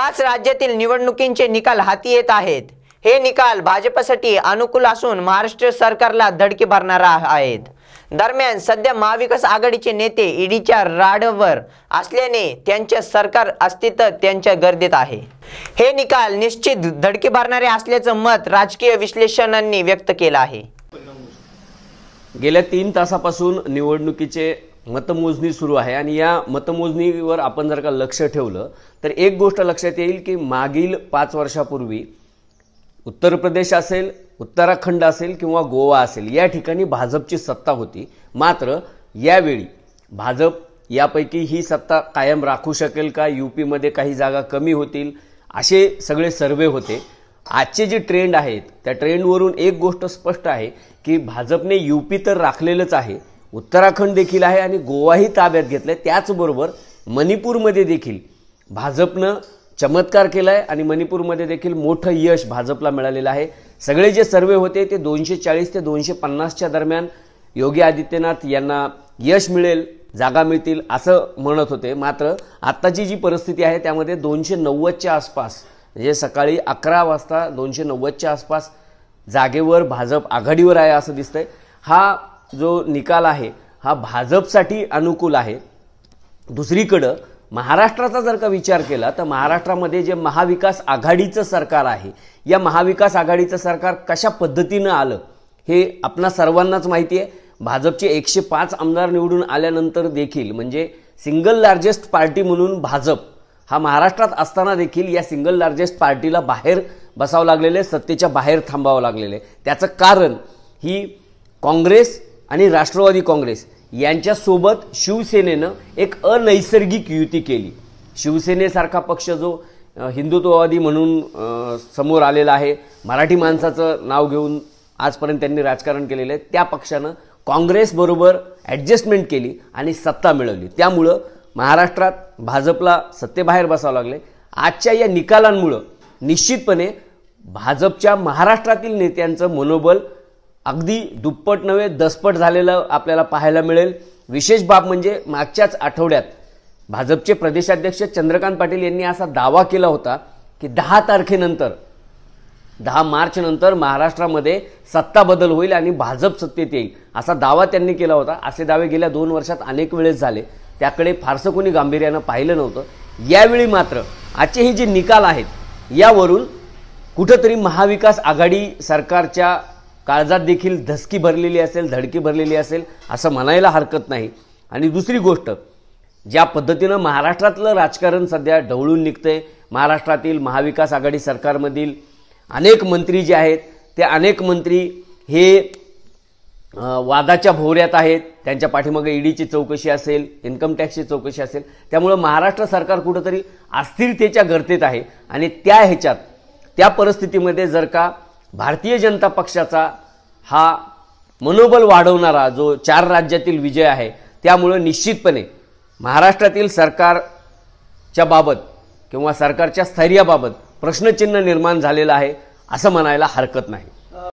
पाच राज्यातील निवडणुकींचे निकाल हाती येत आहेत हे निकाल भाजपसाठी अनुकूल असून महाराष्ट्र सरकारला धडके भरणारा आहेत दरम्यान सध्या महाविकास आघाडीचे नेते ईडीच्या राडवर असल्याने त्यांचे सरकार अस्तित्व त्यांच्या गर्दीत आहे हे निकाल निश्चित धडके भरणारे असल्याचं मत राजकीय विश्लेषणांनी व्यक्त केलं आहे गेल्या तीन तासापासून निवडणुकीचे मतमोजणी सुरू आहे आणि या मतमोजणीवर आपण जर का लक्ष ठेवलं तर एक गोष्ट लक्षात येईल की मागील पाच वर्षापूर्वी उत्तर प्रदेश असेल उत्तराखंड असेल किंवा गोवा असेल या ठिकाणी भाजपची सत्ता होती मात्र यावेळी भाजप यापैकी ही सत्ता कायम राखू शकेल का यूपीमध्ये काही जागा कमी होतील असे सगळे सर्वे होते आजचे जे ट्रेंड आहेत त्या ट्रेंडवरून एक गोष्ट स्पष्ट आहे की भाजपने यूपी तर राखलेलंच आहे उत्तराखंड देखील आहे आणि गोवाही ताब्यात घेतलं आहे त्याचबरोबर मणिपूरमध्ये देखील भाजपनं चमत्कार केला आहे आणि मणिपूरमध्ये देखील मोठं यश भाजपला मिळालेलं आहे सगळे जे सर्वे होते ते दोनशे चाळीस ते दोनशे पन्नासच्या दरम्यान योगी आदित्यनाथ यांना यश मिळेल जागा मिळतील असं म्हणत होते मात्र आत्ताची जी परिस्थिती आहे त्यामध्ये दोनशे नव्वदच्या आसपास म्हणजे सकाळी अकरा वाजता दोनशे नव्वदच्या आसपास जागेवर भाजप आघाडीवर आहे असं दिसतंय हा जो निकाल आहे हा भाजपसाठी अनुकूल आहे दुसरीकडं महाराष्ट्राचा जर का विचार केला तर महाराष्ट्रामध्ये जे महाविकास आघाडीचं सरकार आहे या महाविकास आघाडीचं सरकार कशा पद्धतीनं आलं हे आपणा सर्वांनाच माहिती आहे भाजपचे एकशे पाच आमदार निवडून आल्यानंतर देखील म्हणजे सिंगल लार्जेस्ट पार्टी म्हणून भाजप हा महाराष्ट्रात असताना देखील या सिंगल लार्जेस्ट पार्टीला बाहेर बसावं लागलेले सत्तेच्या बाहेर थांबावं लागलेले त्याचं कारण ही काँग्रेस आणि राष्ट्रवादी काँग्रेस यांच्यासोबत शिवसेनेनं एक अनैसर्गिक युती केली शिवसेनेसारखा पक्ष जो हिंदुत्ववादी म्हणून समोर आलेला आहे मराठी माणसाचं नाव घेऊन आजपर्यंत त्यांनी राजकारण केलेलं आहे त्या पक्षानं काँग्रेसबरोबर ॲडजस्टमेंट केली आणि सत्ता मिळवली त्यामुळं महाराष्ट्रात भाजपला सत्तेबाहेर बसावं लागले आजच्या या निकालांमुळं निश्चितपणे भाजपच्या महाराष्ट्रातील नेत्यांचं मनोबल अगदी दुप्पट नव्हे दसपट झालेलं आपल्याला पाहायला मिळेल विशेष बाब म्हणजे मागच्याच आठवड्यात भाजपचे प्रदेशाध्यक्ष चंद्रकांत पाटील यांनी असा दावा केला होता की दहा तारखेनंतर दहा मार्चनंतर महाराष्ट्रामध्ये सत्ता बदल होईल आणि भाजप सत्तेत येईल असा दावा त्यांनी केला होता असे दावे गेल्या दोन वर्षात अनेक वेळेस झाले त्याकडे फारसं कोणी गांभीर्यानं पाहिलं नव्हतं यावेळी मात्र आजचे हे जे निकाल आहेत यावरून कुठंतरी महाविकास आघाडी सरकारच्या काळजात देखील धसकी भरलेली असेल धडकी भरलेली असेल असं म्हणायला हरकत नाही आणि दुसरी गोष्ट ज्या पद्धतीनं महाराष्ट्रातलं राजकारण सध्या ढवळून निघतंय महाराष्ट्रातील महाविकास आघाडी सरकारमधील अनेक मंत्री जे आहेत ते अनेक मंत्री हे वादाच्या भोवऱ्यात आहेत त्यांच्या पाठीमागे ईडीची चौकशी असेल इन्कम टॅक्सची चौकशी असेल त्यामुळं महाराष्ट्र सरकार कुठंतरी अस्थिरतेच्या गर्तेत आहे आणि त्या ह्याच्यात त्या परिस्थितीमध्ये जर का भारतीय जनता पक्षाचा हा मनोबल वाढवणारा जो चार राज्यातील विजय आहे त्यामुळं निश्चितपणे महाराष्ट्रातील सरकारच्या बाबत किंवा सरकारच्या स्थैर्याबाबत प्रश्नचिन्ह निर्माण झालेलं आहे असं म्हणायला हरकत नाही